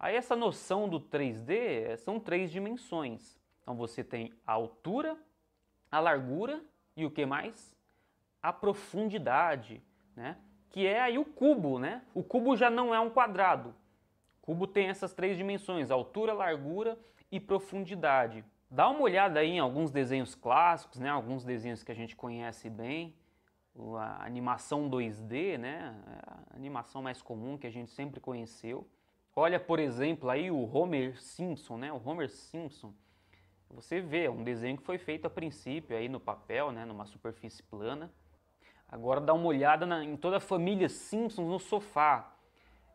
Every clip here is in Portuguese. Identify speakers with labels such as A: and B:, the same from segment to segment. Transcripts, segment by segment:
A: Aí essa noção do 3D eh, são três dimensões. Então você tem a altura, a largura e o que mais? A profundidade, né? Que é aí o cubo, né? O cubo já não é um quadrado. O cubo tem essas três dimensões: altura, largura e profundidade. Dá uma olhada aí em alguns desenhos clássicos, né? Alguns desenhos que a gente conhece bem a animação 2D, né? A animação mais comum que a gente sempre conheceu. Olha, por exemplo, aí o Homer Simpson, né? O Homer Simpson. Você vê, é um desenho que foi feito a princípio aí no papel, né? Numa superfície plana. Agora dá uma olhada na, em toda a família Simpsons no sofá.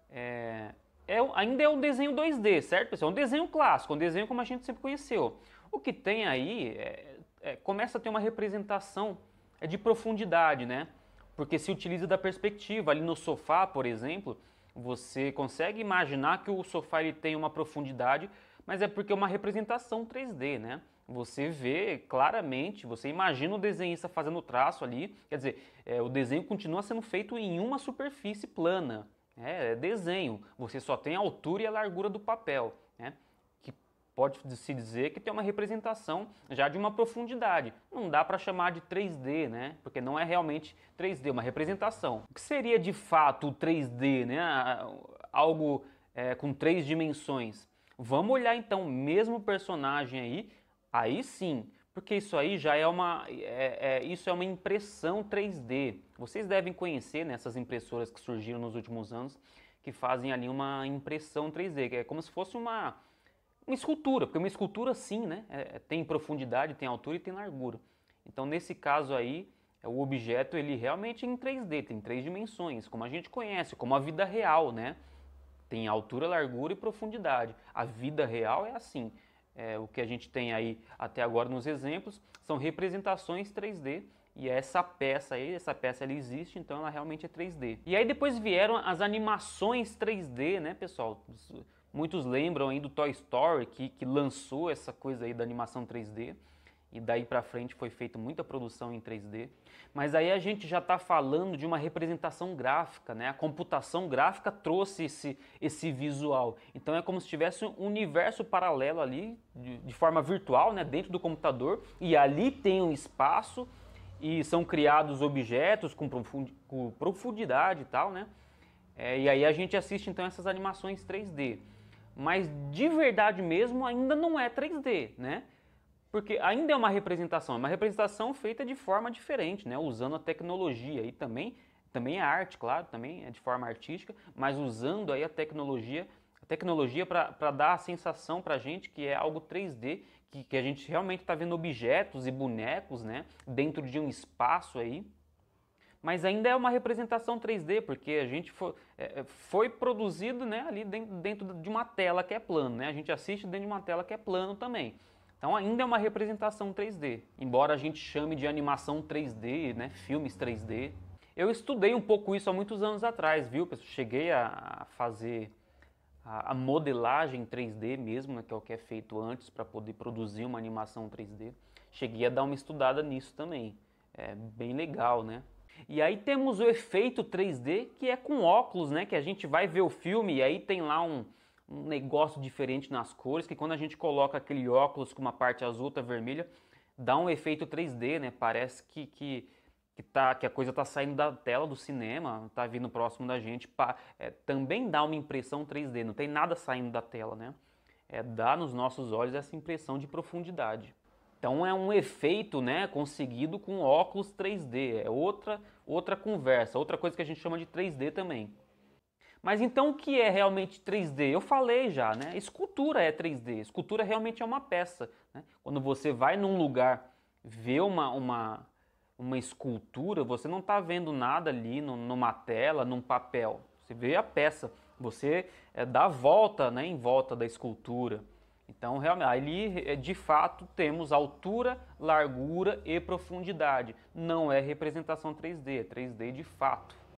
A: É, é, ainda é um desenho 2D, certo, pessoal? É um desenho clássico, um desenho como a gente sempre conheceu. O que tem aí é, é, começa a ter uma representação é de profundidade, né? Porque se utiliza da perspectiva. Ali no sofá, por exemplo, você consegue imaginar que o sofá ele tem uma profundidade, mas é porque é uma representação 3D, né? Você vê claramente, você imagina o desenhista fazendo o traço ali, quer dizer, é, o desenho continua sendo feito em uma superfície plana. É, é desenho, você só tem a altura e a largura do papel. Né? pode-se dizer que tem uma representação já de uma profundidade. Não dá para chamar de 3D, né? Porque não é realmente 3D, é uma representação. O que seria de fato 3D, né? Algo é, com três dimensões. Vamos olhar então o mesmo personagem aí, aí sim, porque isso aí já é uma, é, é, isso é uma impressão 3D. Vocês devem conhecer nessas né, impressoras que surgiram nos últimos anos que fazem ali uma impressão 3D, que é como se fosse uma uma escultura, porque uma escultura sim, né? É, é, tem profundidade, tem altura e tem largura. Então nesse caso aí, é, o objeto ele realmente é em 3D, tem três dimensões, como a gente conhece, como a vida real, né? Tem altura, largura e profundidade. A vida real é assim. É, o que a gente tem aí até agora nos exemplos são representações 3D e é essa peça aí, essa peça ela existe, então ela realmente é 3D. E aí depois vieram as animações 3D, né, pessoal? Muitos lembram aí do Toy Story, que, que lançou essa coisa aí da animação 3D, e daí para frente foi feita muita produção em 3D. Mas aí a gente já está falando de uma representação gráfica, né? A computação gráfica trouxe esse, esse visual. Então é como se tivesse um universo paralelo ali, de, de forma virtual, né? dentro do computador, e ali tem um espaço e são criados objetos com, profundi com profundidade e tal, né? É, e aí a gente assiste então essas animações 3D mas de verdade mesmo ainda não é 3D, né? Porque ainda é uma representação, é uma representação feita de forma diferente, né? Usando a tecnologia e também, também é arte, claro, também é de forma artística, mas usando aí a tecnologia, a tecnologia para dar a sensação para a gente que é algo 3D, que, que a gente realmente está vendo objetos e bonecos, né? Dentro de um espaço aí mas ainda é uma representação 3D, porque a gente foi, é, é, foi produzido né, ali dentro, dentro, de uma tela que é plano, né? a gente assiste dentro de uma tela que é plano também. Então ainda é uma representação 3D, embora a gente chame de animação 3D, né, filmes 3D. Eu estudei um pouco isso há muitos anos atrás, viu? Cheguei a fazer a modelagem 3D mesmo, né, que é o que é feito antes para poder produzir uma animação 3D. Cheguei a dar uma estudada nisso também. É bem legal, né? E aí temos o efeito 3D, que é com óculos, né? Que a gente vai ver o filme e aí tem lá um, um negócio diferente nas cores, que quando a gente coloca aquele óculos com uma parte azul, outra vermelha, dá um efeito 3D, né? Parece que, que, que, tá, que a coisa tá saindo da tela do cinema, tá vindo próximo da gente. Pra, é, também dá uma impressão 3D, não tem nada saindo da tela, né? É, dá nos nossos olhos essa impressão de profundidade. Então é um efeito, né, conseguido com óculos 3D, é outra outra conversa, outra coisa que a gente chama de 3D também. Mas então o que é realmente 3D? Eu falei já, né? Escultura é 3D. Escultura realmente é uma peça. Né? Quando você vai num lugar ver uma, uma, uma escultura, você não está vendo nada ali no, numa tela, num papel. Você vê a peça. Você é, dá volta né, em volta da escultura. Então, realmente, ali eh, de fato temos altura, largura e profundidade. Não é representação 3D, é 3D de fato.